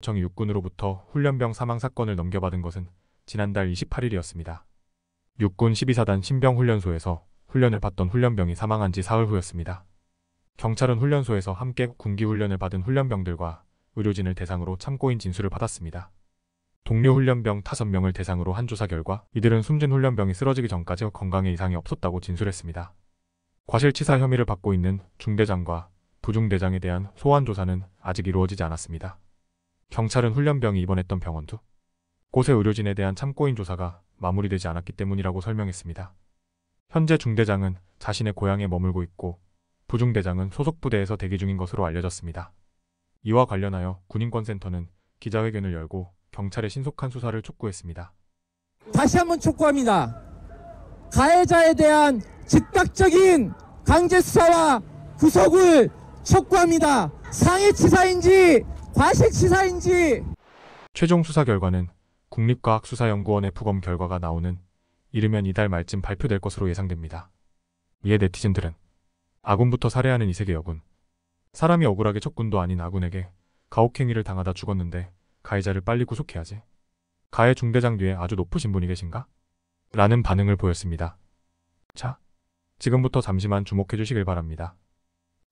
정육군으로부터 훈련병 사망 사건을 넘겨받은 것은 지난달 28일이었습니다. 육군 12사단 신병훈련소에서 훈련을 받던 훈련병이 사망한 지 사흘 후였습니다. 경찰은 훈련소에서 함께 군기훈련을 받은 훈련병들과 의료진을 대상으로 참고인 진술을 받았습니다. 동료 훈련병 5명을 대상으로 한 조사 결과 이들은 숨진 훈련병이 쓰러지기 전까지 건강에 이상이 없었다고 진술했습니다. 과실치사 혐의를 받고 있는 중대장과 부중대장에 대한 소환 조사는 아직 이루어지지 않았습니다. 경찰은 훈련병이 입원했던 병원두 곳의 의료진에 대한 참고인 조사가 마무리되지 않았기 때문이라고 설명했습니다. 현재 중대장은 자신의 고향에 머물고 있고 부중대장은 소속 부대에서 대기 중인 것으로 알려졌습니다. 이와 관련하여 군인권센터는 기자회견을 열고 경찰의 신속한 수사를 촉구했습니다. 다시 한번 촉구합니다. 가해자에 대한 즉각적인 강제 수사와 구속을 촉구합니다. 상해치사인지 과실치사인지 최종 수사 결과는 국립과학수사연구원의 부검 결과가 나오는 이르면 이달 말쯤 발표될 것으로 예상됩니다. 이에 네티즌들은 아군부터 살해하는 이세계 여군 사람이 억울하게 적군도 아닌 아군에게 가혹행위를 당하다 죽었는데 가해자를 빨리 구속해야지 가해 중대장 뒤에 아주 높으신 분이 계신가? 라는 반응을 보였습니다. 자, 지금부터 잠시만 주목해 주시길 바랍니다.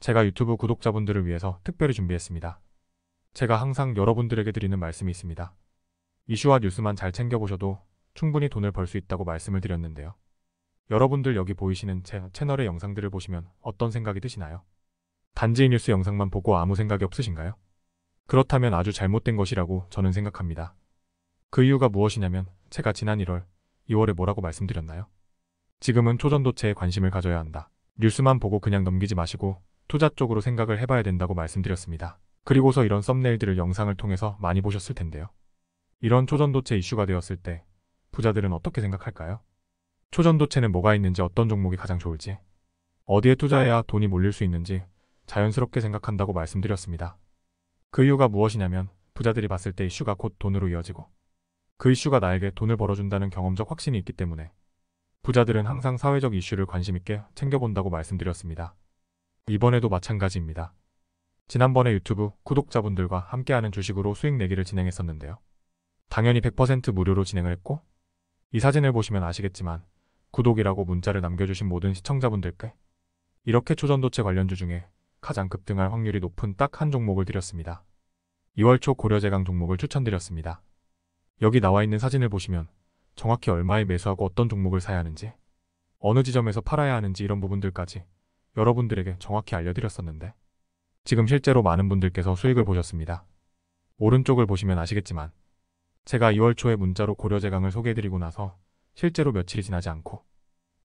제가 유튜브 구독자분들을 위해서 특별히 준비했습니다. 제가 항상 여러분들에게 드리는 말씀이 있습니다. 이슈와 뉴스만 잘 챙겨보셔도 충분히 돈을 벌 수 있다고 말씀을 드렸는데요. 여러분들 여기 보이시는 제 채널의 영상들을 보시면 어떤 생각이 드시나요? 단지 뉴스 영상만 보고 아무 생각이 없으신가요? 그렇다면 아주 잘못된 것이라고 저는 생각합니다. 그 이유가 무엇이냐면 제가 지난 1월, 2월에 뭐라고 말씀드렸나요? 지금은 초전도체에 관심을 가져야 한다. 뉴스만 보고 그냥 넘기지 마시고 투자 쪽으로 생각을 해봐야 된다고 말씀드렸습니다. 그리고서 이런 썸네일들을 영상을 통해서 많이 보셨을 텐데요. 이런 초전도체 이슈가 되었을 때 부자들은 어떻게 생각할까요? 초전도체는 뭐가 있는지 어떤 종목이 가장 좋을지 어디에 투자해야 돈이 몰릴 수 있는지 자연스럽게 생각한다고 말씀드렸습니다. 그 이유가 무엇이냐면 부자들이 봤을 때 이슈가 곧 돈으로 이어지고 그 이슈가 나에게 돈을 벌어준다는 경험적 확신이 있기 때문에 부자들은 항상 사회적 이슈를 관심있게 챙겨본다고 말씀드렸습니다. 이번에도 마찬가지입니다. 지난번에 유튜브 구독자분들과 함께하는 주식으로 수익 내기를 진행했었는데요. 당연히 100% 무료로 진행을 했고 이 사진을 보시면 아시겠지만 구독이라고 문자를 남겨주신 모든 시청자분들께 이렇게 초전도체 관련주 중에 가장 급등할 확률이 높은 딱 한 종목을 드렸습니다. 2월 초 고려제강 종목을 추천드렸습니다. 여기 나와 있는 사진을 보시면 정확히 얼마에 매수하고 어떤 종목을 사야 하는지 어느 지점에서 팔아야 하는지 이런 부분들까지 여러분들에게 정확히 알려드렸었는데 지금 실제로 많은 분들께서 수익을 보셨습니다. 오른쪽을 보시면 아시겠지만 제가 2월 초에 문자로 고려제강을 소개해드리고 나서 실제로 며칠이 지나지 않고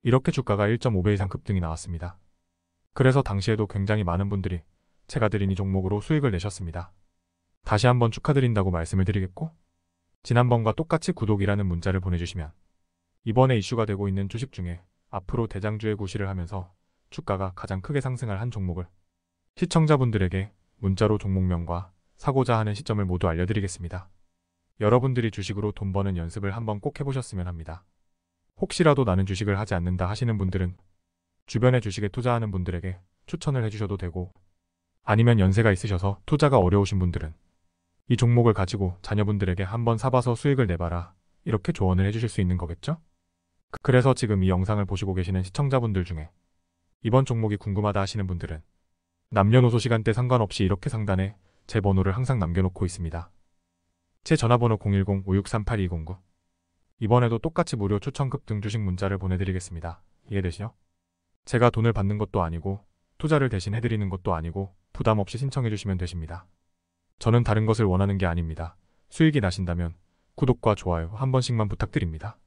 이렇게 주가가 1.5배 이상 급등이 나왔습니다. 그래서 당시에도 굉장히 많은 분들이 제가 드린 이 종목으로 수익을 내셨습니다. 다시 한번 축하드린다고 말씀을 드리겠고 지난번과 똑같이 구독이라는 문자를 보내주시면 이번에 이슈가 되고 있는 주식 중에 앞으로 대장주의 구시를 하면서 주가가 가장 크게 상승할 한 종목을 시청자분들에게 문자로 종목명과 사고자 하는 시점을 모두 알려드리겠습니다. 여러분들이 주식으로 돈 버는 연습을 한번 꼭 해보셨으면 합니다. 혹시라도 나는 주식을 하지 않는다 하시는 분들은 주변에 주식에 투자하는 분들에게 추천을 해주셔도 되고 아니면 연세가 있으셔서 투자가 어려우신 분들은 이 종목을 가지고 자녀분들에게 한번 사봐서 수익을 내봐라 이렇게 조언을 해주실 수 있는 거겠죠? 그래서 지금 이 영상을 보시고 계시는 시청자분들 중에 이번 종목이 궁금하다 하시는 분들은 남녀노소 시간대 상관없이 이렇게 상단에 제 번호를 항상 남겨놓고 있습니다. 제 전화번호 010-5638209 이번에도 똑같이 무료 추천급 등 주식 문자를 보내드리겠습니다. 이해되시죠? 제가 돈을 받는 것도 아니고 투자를 대신 해드리는 것도 아니고 부담 없이 신청해주시면 되십니다. 저는 다른 것을 원하는 게 아닙니다. 수익이 나신다면 구독과 좋아요 한 번씩만 부탁드립니다.